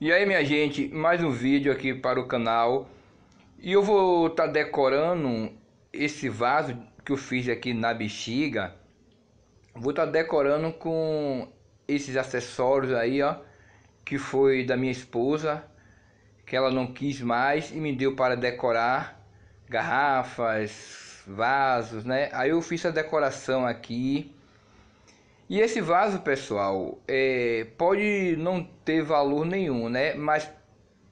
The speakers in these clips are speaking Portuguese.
E aí minha gente, mais um vídeo aqui para o canal E eu vou estar tá decorando esse vaso que eu fiz aqui na bexiga Vou estar tá decorando com esses acessórios aí ó Que foi da minha esposa Que ela não quis mais e me deu para decorar Garrafas, vasos né Aí eu fiz a decoração aqui e esse vaso, pessoal, é, pode não ter valor nenhum, né? Mas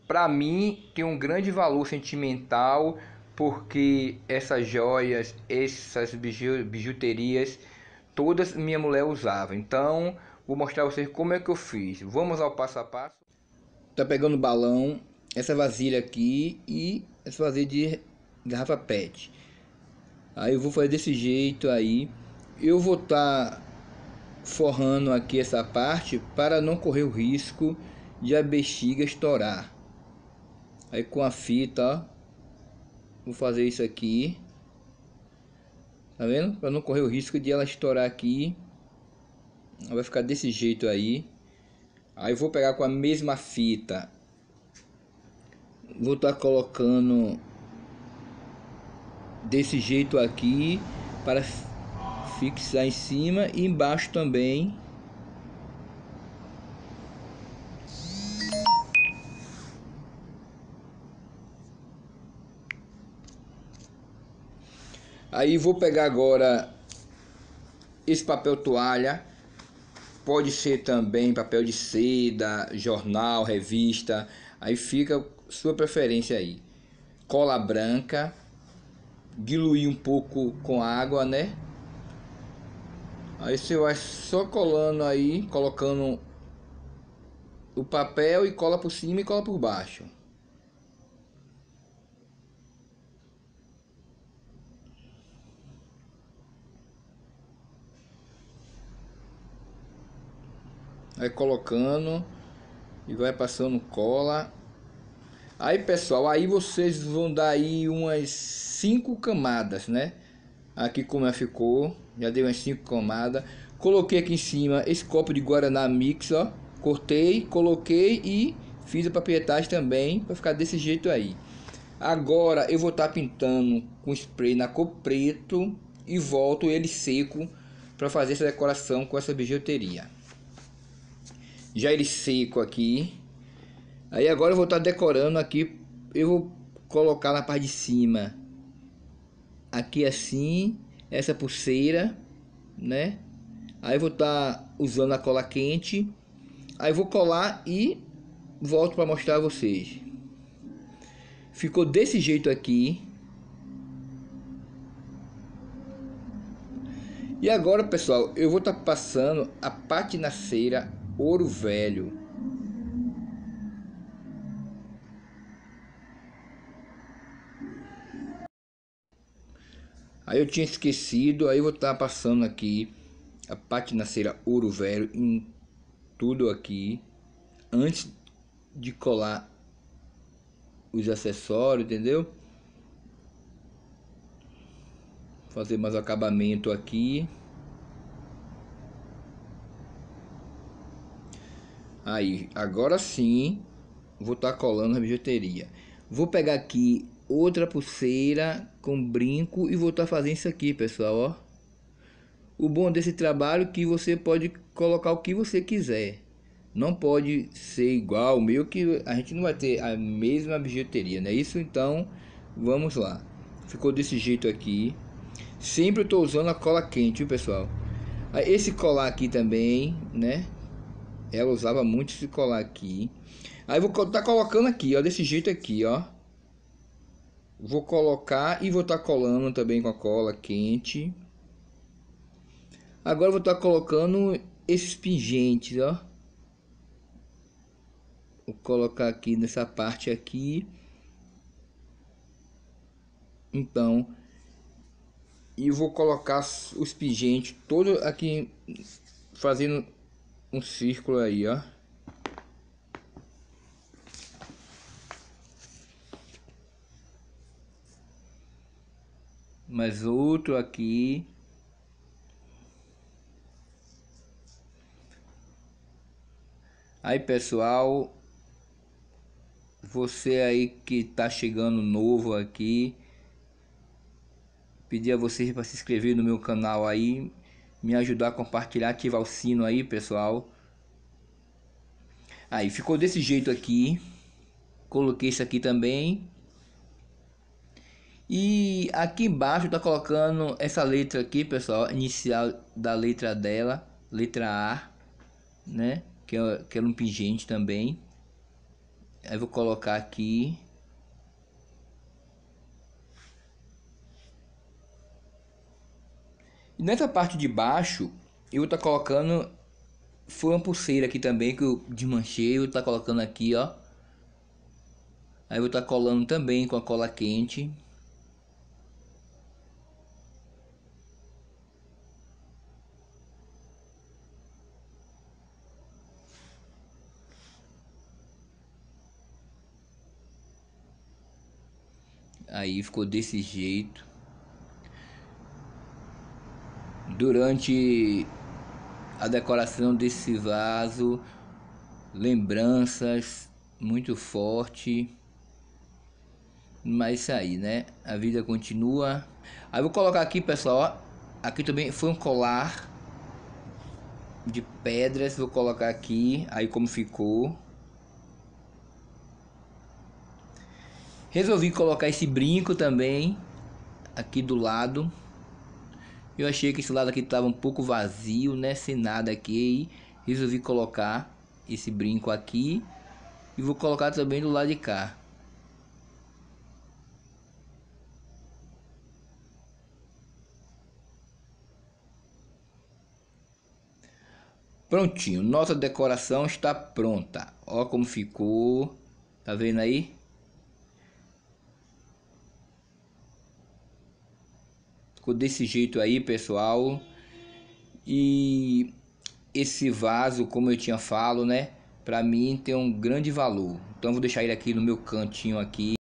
para mim tem um grande valor sentimental porque essas joias, essas biju bijuterias, todas minha mulher usava. Então, vou mostrar a vocês como é que eu fiz. Vamos ao passo a passo. Tá pegando o balão, essa vasilha aqui e essa vasilha de garrafa PET. Aí eu vou fazer desse jeito aí. Eu vou estar tá forrando aqui essa parte para não correr o risco de a bexiga estourar. Aí com a fita, ó, vou fazer isso aqui. Tá vendo? Para não correr o risco de ela estourar aqui. Ela vai ficar desse jeito aí. Aí vou pegar com a mesma fita. Vou estar tá colocando desse jeito aqui para fixar em cima e embaixo também. Aí vou pegar agora esse papel toalha, pode ser também papel de seda, jornal, revista, aí fica sua preferência aí. Cola branca, diluir um pouco com água, né? Aí você vai só colando aí, colocando o papel e cola por cima e cola por baixo. Vai colocando e vai passando cola. Aí pessoal, aí vocês vão dar aí umas cinco camadas, né? Aqui como ela é, ficou. Já dei umas 5 camadas. Coloquei aqui em cima esse copo de Guaraná Mix, ó. Cortei, coloquei e fiz a papietagem também para ficar desse jeito aí. Agora eu vou estar tá pintando com spray na cor preto e volto ele seco para fazer essa decoração com essa bijuteria. Já ele seco aqui. Aí agora eu vou estar tá decorando aqui. Eu vou colocar na parte de cima aqui assim, essa pulseira, né? Aí vou estar tá usando a cola quente. Aí vou colar e volto para mostrar a vocês. Ficou desse jeito aqui. E agora, pessoal, eu vou estar tá passando a patinaceira ouro velho. Aí eu tinha esquecido, aí eu vou estar tá passando aqui a cera ouro velho em tudo aqui antes de colar os acessórios, entendeu? Fazer mais acabamento aqui. Aí, agora sim, vou estar tá colando a bijuteria. Vou pegar aqui outra pulseira com brinco e voltou a fazendo isso aqui, pessoal, ó. O bom desse trabalho é que você pode colocar o que você quiser. Não pode ser igual o meu, que a gente não vai ter a mesma bijuteria, né? Isso, então, vamos lá. Ficou desse jeito aqui. Sempre eu tô usando a cola quente, viu, pessoal? Ah, esse colar aqui também, né? Ela usava muito esse colar aqui. Aí vou tá colocando aqui, ó, desse jeito aqui, ó. Vou colocar e vou estar tá colando também com a cola quente. Agora vou estar tá colocando esses pingentes, ó. Vou colocar aqui nessa parte aqui. Então, e vou colocar os pingentes todo aqui fazendo um círculo aí, ó. mas outro aqui Aí, pessoal, você aí que tá chegando novo aqui, pedir a vocês para se inscrever no meu canal aí, me ajudar a compartilhar, ativar o sino aí, pessoal. Aí, ficou desse jeito aqui. Coloquei isso aqui também. E aqui embaixo tá colocando essa letra aqui, pessoal, inicial da letra dela, letra A, né? Que é, que é um pingente também. Aí vou colocar aqui. E nessa parte de baixo, eu tô tá colocando foi uma pulseira aqui também que eu desmanchei, eu tô tá colocando aqui, ó. Aí eu estar tá colando também com a cola quente. Aí ficou desse jeito. Durante a decoração desse vaso, lembranças muito forte. Mas isso aí, né? A vida continua. Aí vou colocar aqui, pessoal. Aqui também foi um colar de pedras. Vou colocar aqui. Aí como ficou. Resolvi colocar esse brinco também aqui do lado. Eu achei que esse lado aqui estava um pouco vazio, né? Sem nada aqui. E resolvi colocar esse brinco aqui. E vou colocar também do lado de cá. Prontinho, nossa decoração está pronta. Ó como ficou. Tá vendo aí? Ficou desse jeito aí, pessoal. E esse vaso, como eu tinha falo, né? Para mim tem um grande valor. Então vou deixar ele aqui no meu cantinho aqui.